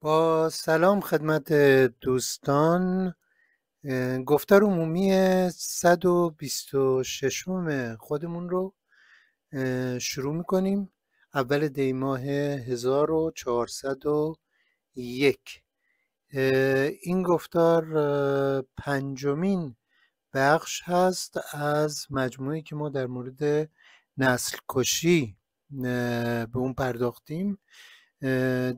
با سلام خدمت دوستان گفتار عمومی 126 خودمون رو شروع میکنیم اول دیماه 1401 این گفتار پنجمین بخش هست از مجموعی که ما در مورد نسل کشی به اون پرداختیم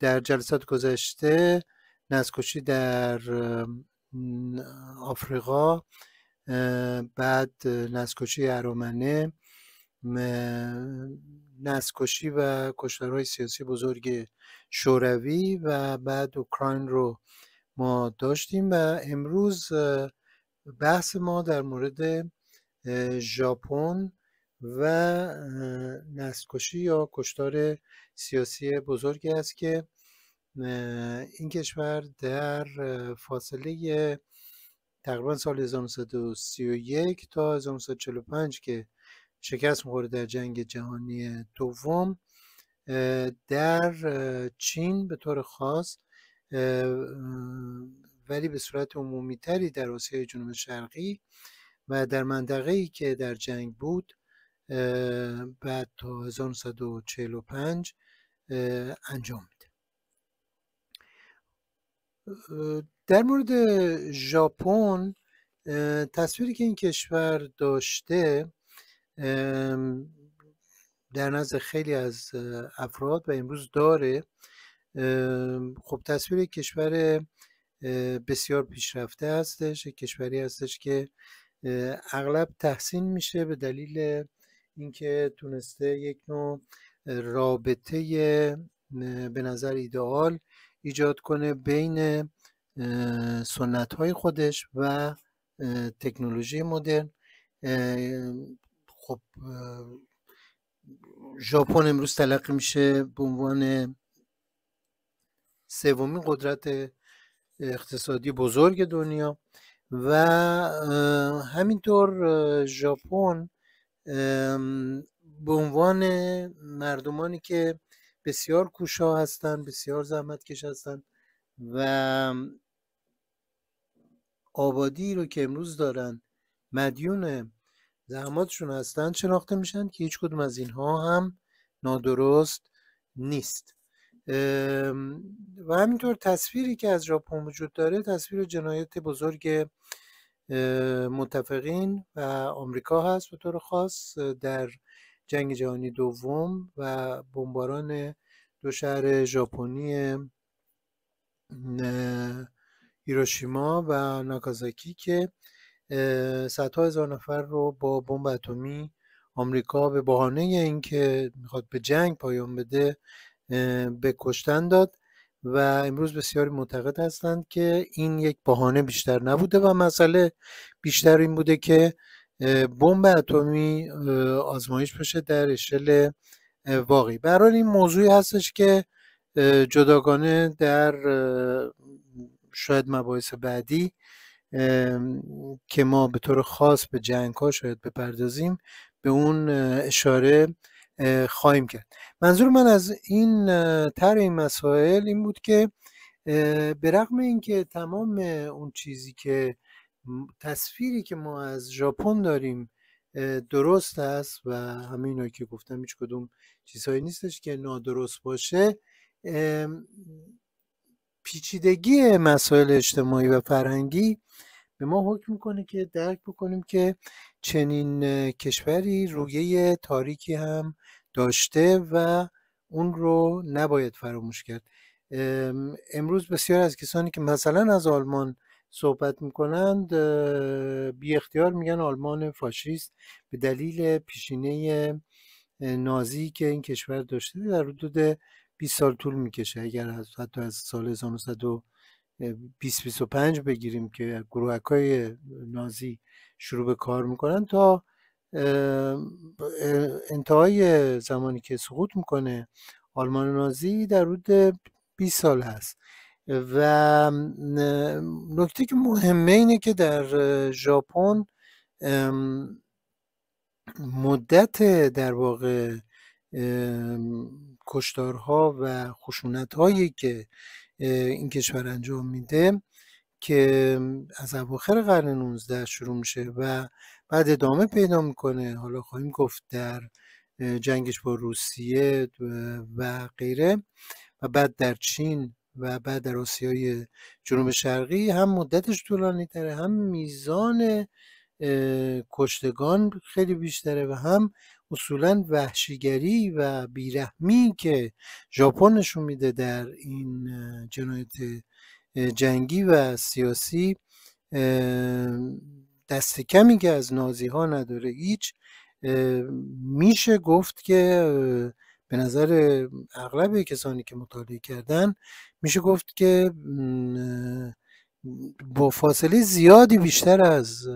در جلسات گذشته نسکشی در آفریقا بعد نسکشی ارومنه، نسکشی و کشورهای سیاسی بزرگ شوروی و بعد اوکراین رو ما داشتیم و امروز بحث ما در مورد ژاپن و نسکشی یا کشتار سیاسی بزرگی است که این کشور در فاصله تقریبا سال 1931 تا 1945 که شکست میخوره در جنگ جهانی دوم در چین به طور خاص ولی به صورت عمومی تری در آسیای جنوب شرقی و در منطقه‌ای که در جنگ بود بعد تا 1945 انجام میده در مورد ژاپن تصویری که این کشور داشته در نزد خیلی از افراد و امروز داره خب تصویر کشور بسیار پیشرفته هستش کشوری هستش که اغلب تحسین میشه به دلیل اینکه تونسته یک نوع رابطه به نظر ایدئال ایجاد کنه بین سنت های خودش و تکنولوژی مدرن خب ژاپن امروز تلقی میشه به عنوان سومین قدرت اقتصادی بزرگ دنیا و همینطور ژاپن به عنوان مردمانی که بسیار کوشا هستند بسیار زحمت کش هستند و آبادی رو که امروز دارن مدیون زحماتشون هستند شناخته میشن که هیچ کدوم از اینها هم نادرست نیست و همینطور تصویری که از ژاپن وجود داره تصویر جنایت بزرگ متفقین و آمریکا هست به طور خاص در جنگ جهانی دوم و بمباران دو شهر ژاپنی هیروشیما و ناکازاکی که صدها هزار نفر رو با بمب اتمی آمریکا به بهانه اینکه میخواد به جنگ پایان بده به کشتن داد و امروز بسیار معتقد هستند که این یک بهانه بیشتر نبوده و مسئله بیشتر این بوده که بمب اتمی آزمایش بشه در اشل واقعی برای این موضوعی هستش که جداگانه در شاید مباحث بعدی که ما به طور خاص به جنگ ها شاید بپردازیم به اون اشاره خواهیم کرد منظور من از این تر این مسائل این بود که به رغم اینکه تمام اون چیزی که تصویری که ما از ژاپن داریم درست است و همه اینایی که گفتم هیچ کدوم چیزهایی نیستش که نادرست باشه پیچیدگی مسائل اجتماعی و فرهنگی به ما حکم میکنه که درک بکنیم که چنین کشوری رویه تاریکی هم داشته و اون رو نباید فراموش کرد امروز بسیار از کسانی که مثلا از آلمان صحبت میکنند بی اختیار میگن آلمان فاشیست به دلیل پیشینه نازی که این کشور داشته در حدود 20 سال طول میکشه اگر از حتی از سال 1925 بگیریم که گروهک های نازی شروع به کار میکنن تا انتهای زمانی که سقوط میکنه آلمان نازی در حدود 20 سال هست و نکته که مهمه اینه که در ژاپن مدت در واقع کشتارها و خشونت هایی که این کشور انجام میده که از اواخر قرن 19 شروع میشه و بعد ادامه پیدا میکنه حالا خواهیم گفت در جنگش با روسیه و غیره و بعد در چین و بعد در آسیای جنوب شرقی هم مدتش طولانی تره هم میزان کشتگان خیلی بیشتره و هم اصولا وحشیگری و بیرحمی که ژاپن میده در این جنایت جنگی و سیاسی دست کمی که از نازی ها نداره هیچ میشه گفت که به نظر اغلب کسانی که مطالعه کردن میشه گفت که با فاصله زیادی بیشتر از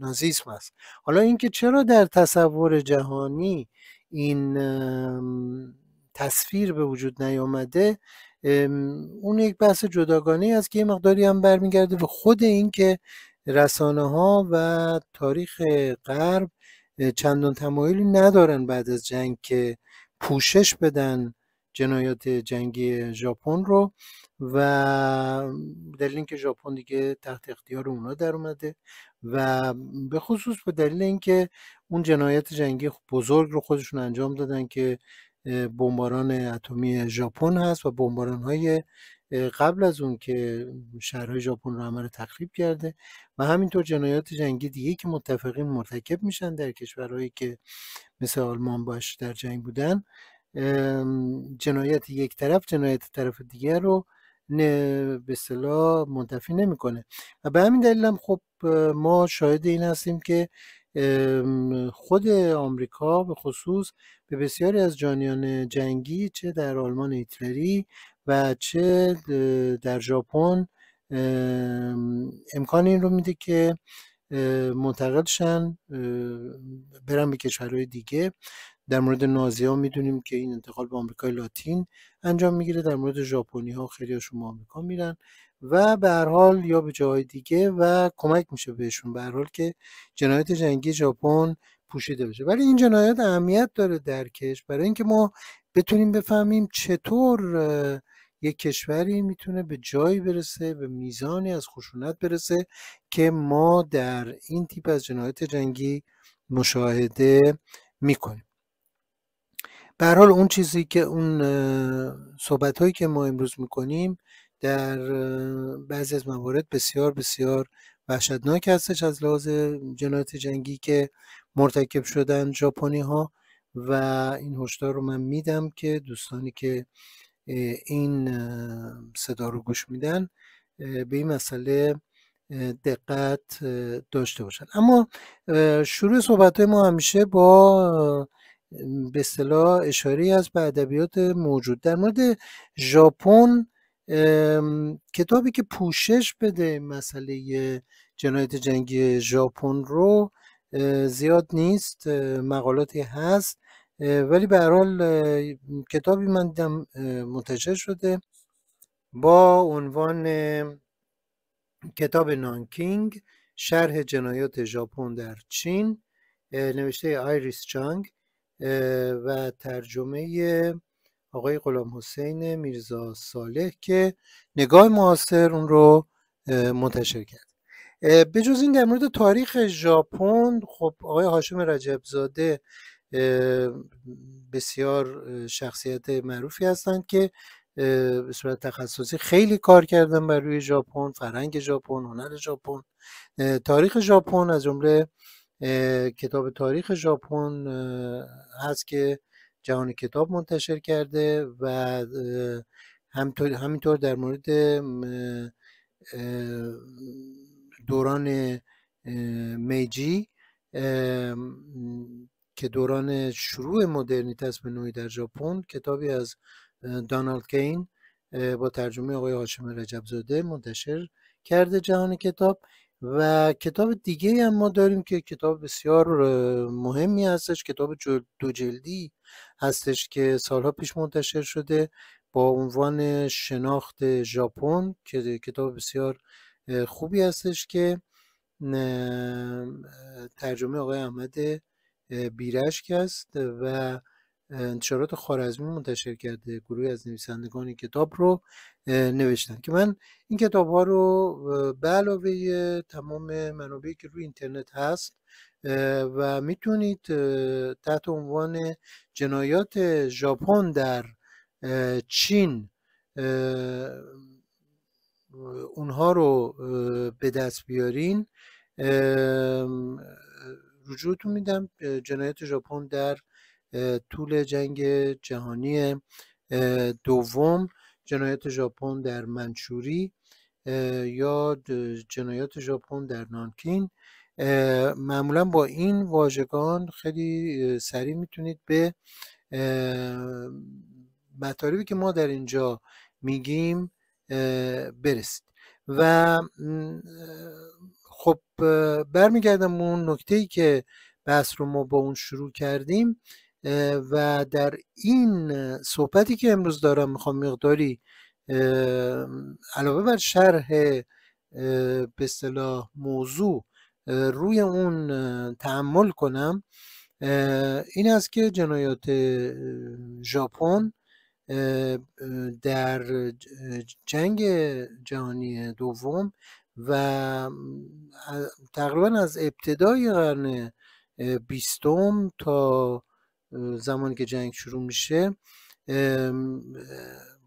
نازیسم است حالا اینکه چرا در تصور جهانی این تصویر به وجود نیامده اون یک بحث جداگانه است که یه مقداری هم برمیگرده به خود اینکه رسانه ها و تاریخ غرب چندان تمایلی ندارن بعد از جنگ که پوشش بدن جنایات جنگی ژاپن رو و دلیل اینکه ژاپن دیگه تحت اختیار اونا در اومده و به خصوص به دلیل اینکه اون جنایت جنگی بزرگ رو خودشون انجام دادن که بمباران اتمی ژاپن هست و بمباران های قبل از اون که شهرهای ژاپن رو همه تخریب کرده و همینطور جنایات جنگی دیگه که متفقین مرتکب میشن در کشورهایی که مثل آلمان باش در جنگ بودن جنایت یک طرف جنایت طرف دیگر رو به صلاح منتفی نمیکنه و به همین دلیل هم خب ما شاهد این هستیم که خود آمریکا به خصوص به بسیاری از جانیان جنگی چه در آلمان هیتلری و چه در ژاپن امکان این رو میده که منتقل شن برن به کشورهای دیگه در مورد نازی ها میدونیم که این انتقال به آمریکای لاتین انجام میگیره در مورد ژاپنی ها خیلی هاشون به آمریکا میرن و به هر حال یا به جای دیگه و کمک میشه بهشون به هر حال که جنایت جنگی ژاپن پوشیده بشه ولی این جنایت اهمیت داره در کش برای اینکه ما بتونیم بفهمیم چطور یک کشوری میتونه به جایی برسه به میزانی از خشونت برسه که ما در این تیپ از جنایت جنگی مشاهده میکنیم به حال اون چیزی که اون صحبت هایی که ما امروز میکنیم در بعضی از موارد بسیار بسیار وحشتناک هستش از لحاظ جنایت جنگی که مرتکب شدن ژاپنی ها و این هشدار رو من میدم که دوستانی که این صدا رو گوش میدن به این مسئله دقت داشته باشن اما شروع صحبت ما همیشه با به اصطلاح اشاره از به ادبیات موجود در مورد ژاپن کتابی که پوشش بده مسئله جنایت جنگی ژاپن رو زیاد نیست مقالاتی هست ولی به حال کتابی من دیدم منتشر شده با عنوان کتاب نانکینگ شرح جنایات ژاپن در چین نوشته آیریس چانگ و ترجمه آقای غلام حسین میرزا صالح که نگاه معاصر اون رو منتشر کرد بجز این در مورد تاریخ ژاپن خب آقای هاشم رجبزاده بسیار شخصیت معروفی هستند که به صورت تخصصی خیلی کار کردن بر روی ژاپن فرهنگ ژاپن هنر ژاپن تاریخ ژاپن از جمله کتاب تاریخ ژاپن هست که جهان کتاب منتشر کرده و همینطور در مورد دوران میجی که دوران شروع مدرنیته است به نوعی در ژاپن کتابی از دانالد کین با ترجمه آقای هاشم رجبزاده منتشر کرده جهان کتاب و کتاب دیگه هم ما داریم که کتاب بسیار مهمی هستش کتاب دو جلدی هستش که سالها پیش منتشر شده با عنوان شناخت ژاپن که کتاب بسیار خوبی هستش که ترجمه آقای احمد بیرشک است و انتشارات خارزمی منتشر کرده گروه از نویسندگان کتاب رو نوشتن که من این کتاب ها رو به علاوه تمام منابعی که روی اینترنت هست و میتونید تحت عنوان جنایات ژاپن در چین اونها رو به دست بیارین رجوعتون میدم جنایت ژاپن در طول جنگ جهانی دوم جنایت ژاپن در منچوری یا جنایات ژاپن در نانکین معمولا با این واژگان خیلی سریع میتونید به مطالبی که ما در اینجا میگیم برسید و خب برمیگردم به اون نکته ای که بحث رو ما با اون شروع کردیم و در این صحبتی که امروز دارم میخوام مقداری علاوه بر شرح به اصطلاح موضوع روی اون تحمل کنم این است که جنایات ژاپن در جنگ جهانی دوم و تقریبا از ابتدای قرن بیستم تا زمانی که جنگ شروع میشه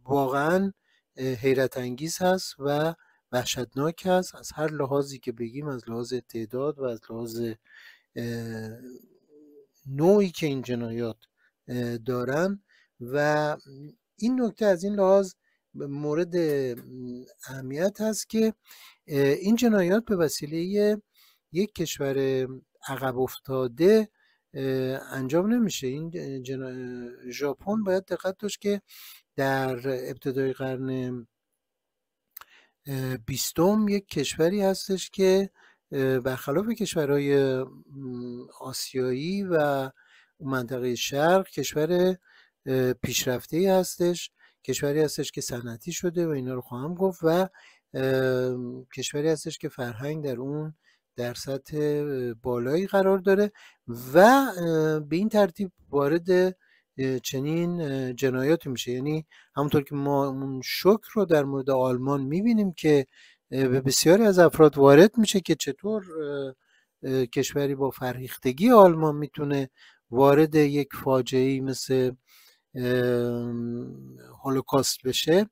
واقعا حیرت انگیز هست و وحشتناک هست از هر لحاظی که بگیم از لحاظ تعداد و از لحاظ نوعی که این جنایات دارن و این نکته از این لحاظ مورد اهمیت هست که این جنایات به وسیله یک کشور عقب افتاده انجام نمیشه این ژاپن باید دقت داشت که در ابتدای قرن بیستم یک کشوری هستش که برخلاف کشورهای آسیایی و منطقه شرق کشور پیشرفته هستش کشوری هستش که صنعتی شده و اینا رو خواهم گفت و کشوری هستش که فرهنگ در اون در سطح بالایی قرار داره و به این ترتیب وارد چنین جنایاتی میشه یعنی همونطور که ما اون شکر رو در مورد آلمان میبینیم که به بسیاری از افراد وارد میشه که چطور کشوری با فرهیختگی آلمان میتونه وارد یک فاجعه مثل هولوکاست بشه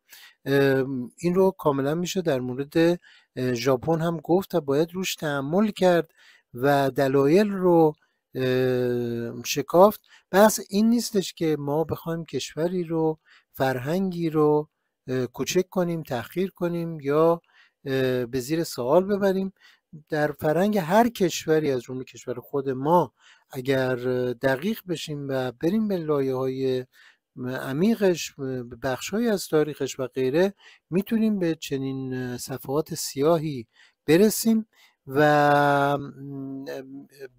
این رو کاملا میشه در مورد ژاپن هم گفت و باید روش تحمل کرد و دلایل رو شکافت بس این نیستش که ما بخوایم کشوری رو فرهنگی رو کوچک کنیم تأخیر کنیم یا به زیر سوال ببریم در فرهنگ هر کشوری از جمله کشور خود ما اگر دقیق بشیم و بریم به لایه های عمیقش بخشهایی از تاریخش و غیره میتونیم به چنین صفحات سیاهی برسیم و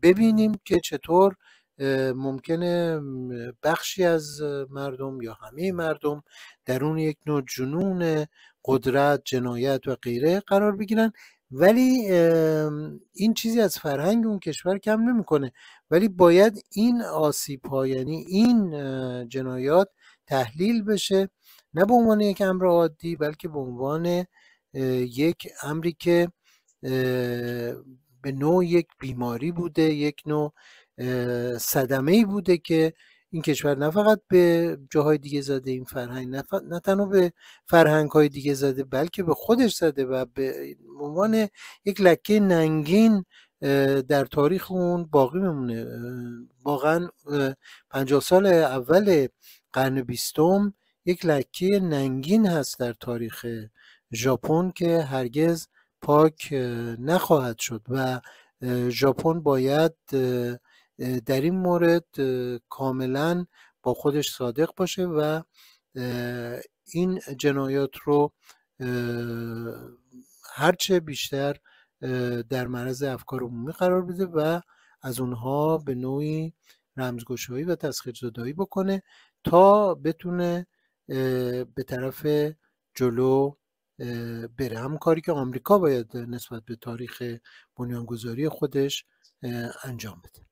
ببینیم که چطور ممکنه بخشی از مردم یا همه مردم درون یک نوع جنون قدرت جنایت و غیره قرار بگیرن ولی این چیزی از فرهنگ اون کشور کم نمیکنه ولی باید این آسیب ها یعنی این جنایات تحلیل بشه نه به عنوان یک امر عادی بلکه به عنوان یک امری که به نوع یک بیماری بوده یک نوع صدمه ای بوده که این کشور نه فقط به جاهای دیگه زده این فرهنگ نه, نه تنها به فرهنگ های دیگه زده بلکه به خودش زده و به عنوان یک لکه ننگین در تاریخ اون باقی میمونه واقعا پنجاه سال اول قرن بیستم یک لکه ننگین هست در تاریخ ژاپن که هرگز پاک نخواهد شد و ژاپن باید در این مورد کاملا با خودش صادق باشه و این جنایات رو هرچه بیشتر در معرض افکار عمومی قرار بده و از اونها به نوعی رمزگشایی و تسخیر زدایی بکنه تا بتونه به طرف جلو بره هم کاری که آمریکا باید نسبت به تاریخ بنیانگذاری خودش انجام بده